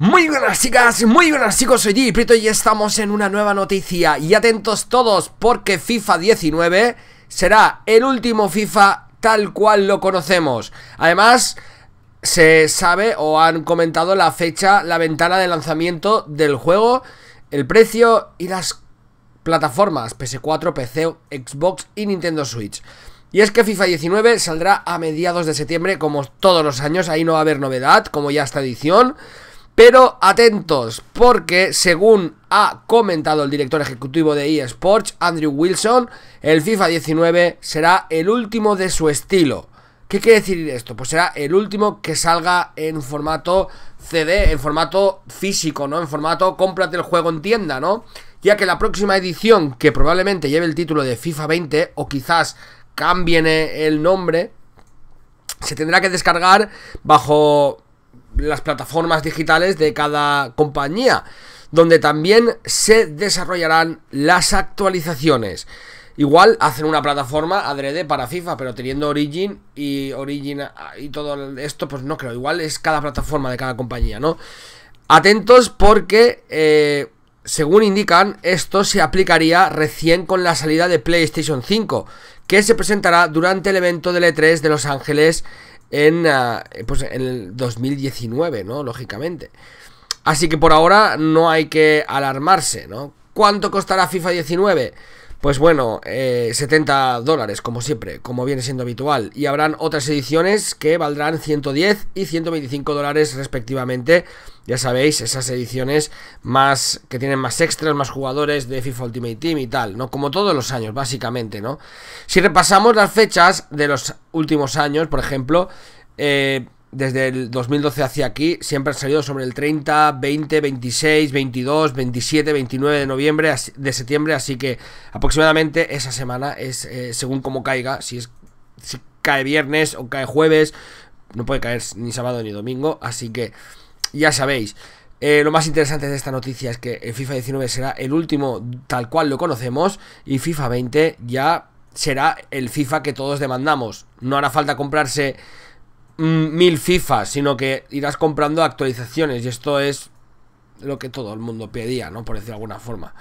Muy buenas chicas, muy buenas chicos, soy G. y estamos en una nueva noticia Y atentos todos porque FIFA 19 será el último FIFA tal cual lo conocemos Además, se sabe o han comentado la fecha, la ventana de lanzamiento del juego El precio y las plataformas PS4, PC, Xbox y Nintendo Switch y es que FIFA 19 saldrá a mediados de septiembre como todos los años, ahí no va a haber novedad, como ya esta edición pero atentos, porque según ha comentado el director ejecutivo de eSports, Andrew Wilson, el FIFA 19 será el último de su estilo. ¿Qué quiere decir esto? Pues será el último que salga en formato CD, en formato físico, ¿no? En formato cómprate el juego en tienda, ¿no? Ya que la próxima edición, que probablemente lleve el título de FIFA 20, o quizás cambien el nombre, se tendrá que descargar bajo las plataformas digitales de cada compañía, donde también se desarrollarán las actualizaciones. Igual hacen una plataforma adrede para FIFA, pero teniendo Origin y Origin y todo esto, pues no creo. Igual es cada plataforma de cada compañía, ¿no? Atentos porque, eh, según indican, esto se aplicaría recién con la salida de PlayStation 5, que se presentará durante el evento del E3 de Los Ángeles Ah, pues en, el 2019, ¿no? Lógicamente. Así que por ahora no hay que alarmarse, ¿no? ¿Cuánto costará FIFA 19? Pues bueno, eh, 70 dólares, como siempre, como viene siendo habitual. Y habrán otras ediciones que valdrán 110 y 125 dólares respectivamente. Ya sabéis, esas ediciones más que tienen más extras, más jugadores de FIFA Ultimate Team y tal, ¿no? Como todos los años, básicamente, ¿no? Si repasamos las fechas de los últimos años, por ejemplo, eh, desde el 2012 hacia aquí, siempre han salido sobre el 30, 20, 26, 22, 27, 29 de noviembre, de septiembre, así que aproximadamente esa semana es eh, según como caiga, si es si cae viernes o cae jueves, no puede caer ni sábado ni domingo, así que ya sabéis. Eh, lo más interesante de esta noticia es que el FIFA 19 será el último tal cual lo conocemos y FIFA 20 ya será el FIFA que todos demandamos. No hará falta comprarse Mm, mil FIFA, sino que irás comprando actualizaciones. Y esto es lo que todo el mundo pedía, ¿no? Por decir de alguna forma.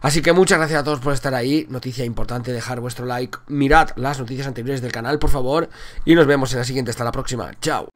Así que muchas gracias a todos por estar ahí. Noticia importante, dejar vuestro like. Mirad las noticias anteriores del canal, por favor. Y nos vemos en la siguiente. Hasta la próxima. Chao.